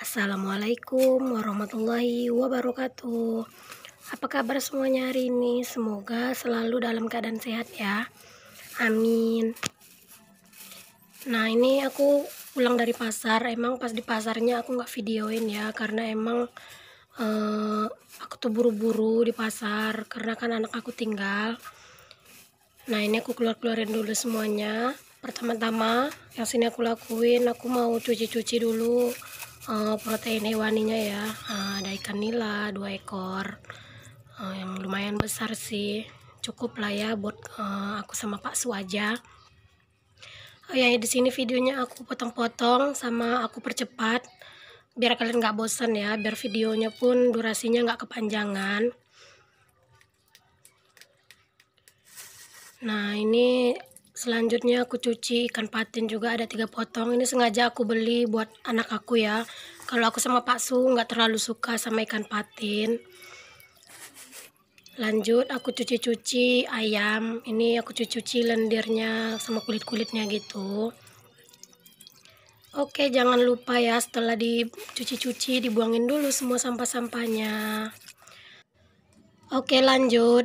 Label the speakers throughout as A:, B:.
A: Assalamualaikum warahmatullahi wabarakatuh Apa kabar semuanya hari ini? Semoga selalu dalam keadaan sehat ya Amin Nah ini aku pulang dari pasar Emang pas di pasarnya aku gak videoin ya Karena emang eh, aku tuh buru-buru di pasar Karena kan anak aku tinggal Nah ini aku keluar-keluarin dulu semuanya pertama-tama yang sini aku lakuin aku mau cuci-cuci dulu uh, protein hewaninya ya uh, ada ikan nila dua ekor uh, yang lumayan besar sih cukup lah ya buat uh, aku sama Pak Su aja oh ya di sini videonya aku potong-potong sama aku percepat biar kalian nggak bosan ya biar videonya pun durasinya nggak kepanjangan Nah ini selanjutnya aku cuci ikan patin juga ada tiga potong ini sengaja aku beli buat anak aku ya kalau aku sama Pak Su nggak terlalu suka sama ikan patin lanjut aku cuci-cuci ayam ini aku cuci-cuci lendirnya sama kulit-kulitnya gitu oke jangan lupa ya setelah dicuci-cuci dibuangin dulu semua sampah-sampahnya oke lanjut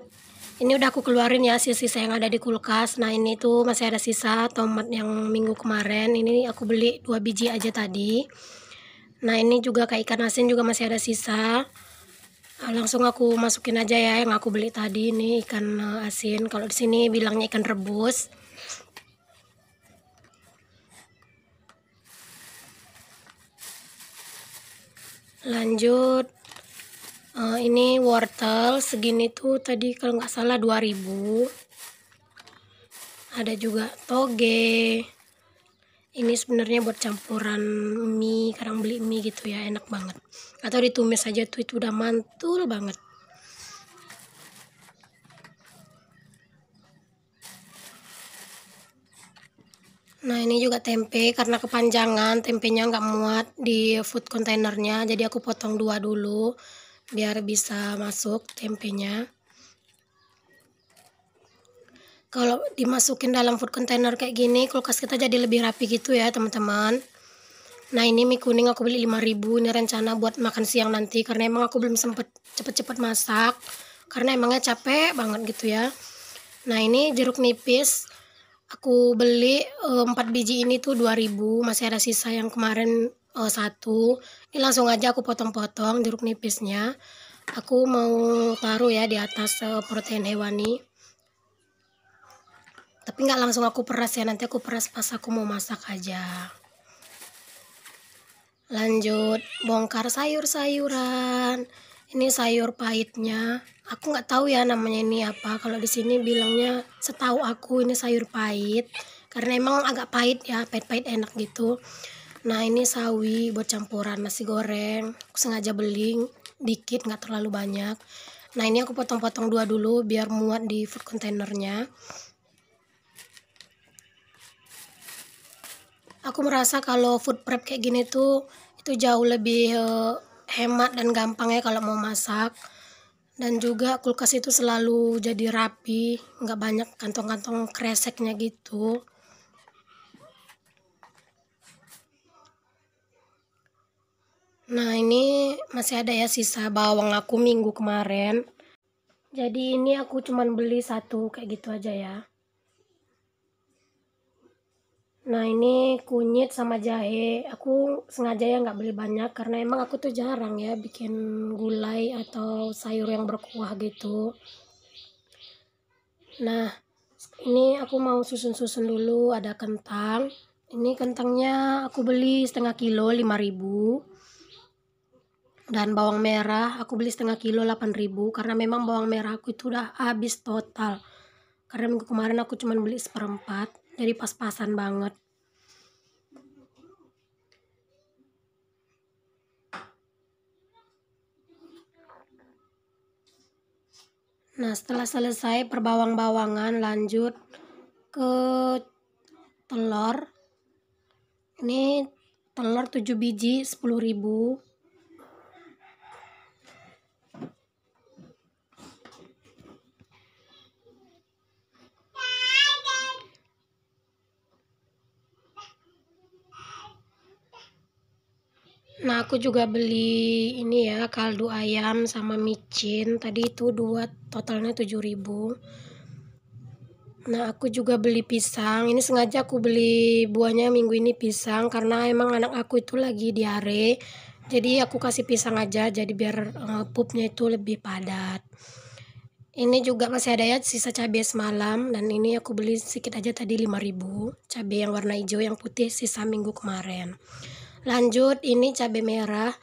A: ini udah aku keluarin ya sisa-sisa yang ada di kulkas nah ini tuh masih ada sisa tomat yang minggu kemarin ini aku beli dua biji aja tadi nah ini juga kayak ikan asin juga masih ada sisa ah, langsung aku masukin aja ya yang aku beli tadi ini ikan eh, asin kalau di sini bilangnya ikan rebus lanjut uh, ini wortel segini tuh tadi kalau nggak salah 2000 ada juga toge ini sebenarnya buat campuran mie kadang beli mie gitu ya enak banget atau ditumis aja tuh itu udah mantul banget Nah ini juga tempe karena kepanjangan tempenya nggak muat di food containernya jadi aku potong dua dulu biar bisa masuk tempenya kalau dimasukin dalam food container kayak gini kulkas kita jadi lebih rapi gitu ya teman-teman nah ini mie kuning aku beli 5000 ini rencana buat makan siang nanti karena emang aku belum sempet cepet-cepet masak karena emangnya capek banget gitu ya nah ini jeruk nipis aku beli e, eh, 4 biji ini tuh 2000 masih ada sisa yang kemarin oh satu ini langsung aja aku potong-potong jeruk nipisnya aku mau taruh ya di atas uh, protein hewani tapi nggak langsung aku peras ya nanti aku peras pas aku mau masak aja lanjut bongkar sayur-sayuran ini sayur pahitnya aku nggak tahu ya namanya ini apa kalau di sini bilangnya setahu aku ini sayur pahit karena emang agak pahit ya pahit-pahit enak gitu nah ini sawi buat campuran nasi goreng aku sengaja beli dikit nggak terlalu banyak nah ini aku potong-potong dua dulu biar muat di food containernya aku merasa kalau food prep kayak gini tuh itu jauh lebih eh, hemat dan gampang ya kalau mau masak dan juga kulkas itu selalu jadi rapi nggak banyak kantong-kantong kreseknya gitu Nah ini masih ada ya sisa bawang aku minggu kemarin. Jadi ini aku cuman beli satu kayak gitu aja ya. Nah ini kunyit sama jahe. Aku sengaja ya nggak beli banyak karena emang aku tuh jarang ya bikin gulai atau sayur yang berkuah gitu. Nah ini aku mau susun-susun dulu ada kentang. Ini kentangnya aku beli setengah kilo 5000 ribu dan bawang merah aku beli setengah kilo 8000 karena memang bawang merah aku itu udah habis total karena minggu kemarin aku cuma beli seperempat jadi pas-pasan banget Nah setelah selesai perbawang-bawangan lanjut ke telur Ini telur 7 biji 10 ribu Nah, aku juga beli ini ya, kaldu ayam sama micin. Tadi itu dua totalnya 7000. Nah, aku juga beli pisang. Ini sengaja aku beli buahnya minggu ini pisang karena emang anak aku itu lagi diare. Jadi aku kasih pisang aja jadi biar uh, pupnya itu lebih padat. Ini juga masih ada ya sisa cabai semalam dan ini aku beli sedikit aja tadi 5000 cabai yang warna hijau yang putih sisa minggu kemarin lanjut ini cabai merah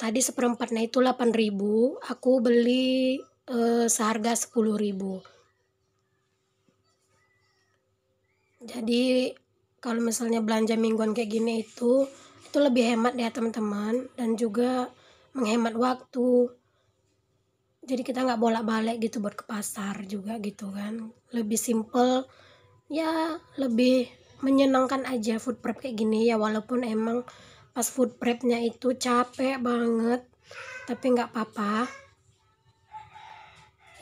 A: tadi seperempatnya itu 8000 aku beli e, seharga 10000 jadi kalau misalnya belanja mingguan kayak gini itu itu lebih hemat ya teman-teman dan juga menghemat waktu jadi kita nggak bolak-balik gitu buat ke pasar juga gitu kan lebih simple ya lebih menyenangkan aja food prep kayak gini ya walaupun emang pas food prepnya itu capek banget tapi nggak apa-apa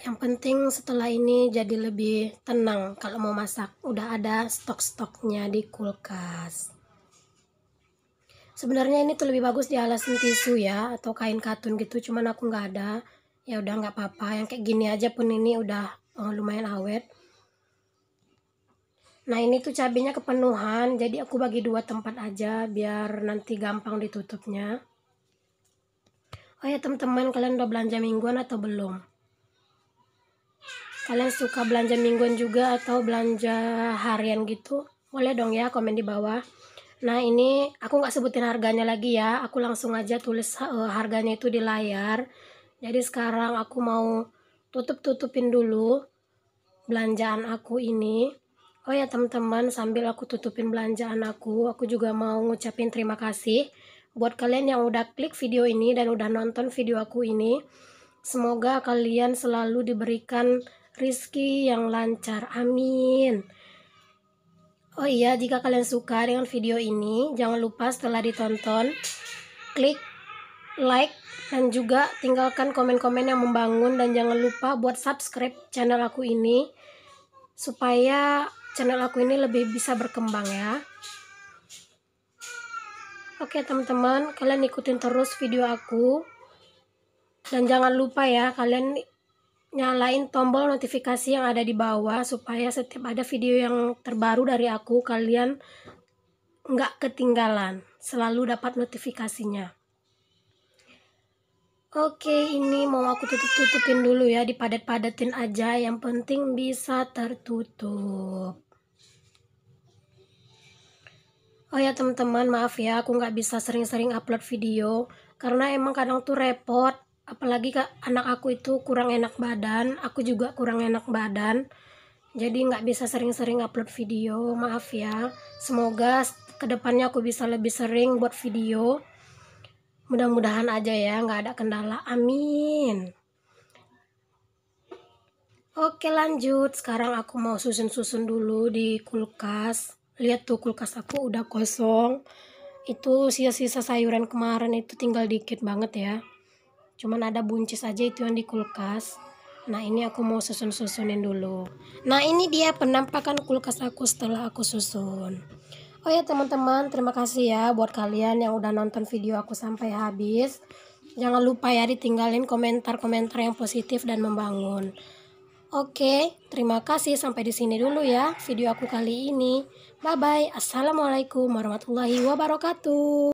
A: yang penting setelah ini jadi lebih tenang kalau mau masak udah ada stok-stoknya di kulkas sebenarnya ini tuh lebih bagus di dialasin tisu ya atau kain katun gitu cuman aku nggak ada ya udah nggak apa-apa yang kayak gini aja pun ini udah eh, lumayan awet Nah ini tuh cabenya kepenuhan, jadi aku bagi dua tempat aja biar nanti gampang ditutupnya. Oh ya teman-teman, kalian udah belanja mingguan atau belum? Kalian suka belanja mingguan juga atau belanja harian gitu? Boleh dong ya komen di bawah. Nah ini aku nggak sebutin harganya lagi ya, aku langsung aja tulis eh, harganya itu di layar. Jadi sekarang aku mau tutup-tutupin dulu belanjaan aku ini Oh ya teman-teman, sambil aku tutupin belanjaan aku, aku juga mau ngucapin terima kasih buat kalian yang udah klik video ini dan udah nonton video aku ini. Semoga kalian selalu diberikan rizki yang lancar. Amin. Oh iya, jika kalian suka dengan video ini, jangan lupa setelah ditonton, klik like dan juga tinggalkan komen-komen yang membangun dan jangan lupa buat subscribe channel aku ini supaya channel aku ini lebih bisa berkembang ya oke teman-teman kalian ikutin terus video aku dan jangan lupa ya kalian nyalain tombol notifikasi yang ada di bawah supaya setiap ada video yang terbaru dari aku kalian nggak ketinggalan selalu dapat notifikasinya Oke, ini mau aku tutup-tutupin dulu ya, dipadat-padatin aja. Yang penting bisa tertutup. Oh ya teman-teman, maaf ya aku nggak bisa sering-sering upload video karena emang kadang tuh repot. Apalagi kak, anak aku itu kurang enak badan, aku juga kurang enak badan. Jadi nggak bisa sering-sering upload video, maaf ya. Semoga kedepannya aku bisa lebih sering buat video. Mudah-mudahan aja ya, nggak ada kendala. Amin. Oke lanjut, sekarang aku mau susun-susun dulu di kulkas lihat tuh kulkas aku udah kosong itu sisa-sisa sayuran kemarin itu tinggal dikit banget ya cuman ada buncis aja itu yang di kulkas nah ini aku mau susun-susunin dulu nah ini dia penampakan kulkas aku setelah aku susun oh ya teman-teman terima kasih ya buat kalian yang udah nonton video aku sampai habis jangan lupa ya ditinggalin komentar-komentar yang positif dan membangun Oke, terima kasih sampai di sini dulu ya video aku kali ini. Bye bye. Assalamualaikum warahmatullahi wabarakatuh.